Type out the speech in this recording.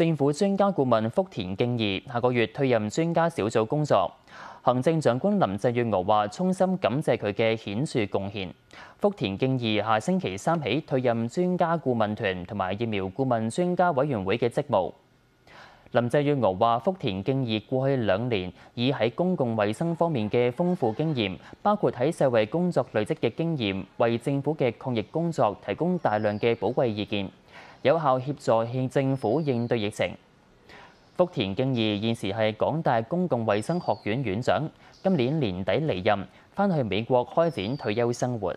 政府專家顧問福田敬二下個月退任專家小組工作。行政長官林鄭月娥話：衷心感謝佢嘅顯著貢獻。福田敬二下星期三起退任專家顧問團同埋疫苗顧問專家委員會嘅職務。林鄭月娥話：福田敬二過去兩年以喺公共衛生方面嘅豐富經驗，包括喺社會工作累積嘅經驗，為政府嘅抗疫工作提供大量嘅寶貴意見。有效協助應政府應對疫情。福田敬二現時係港大公共衛生學院院長，今年年底離任，翻去美國開展退休生活。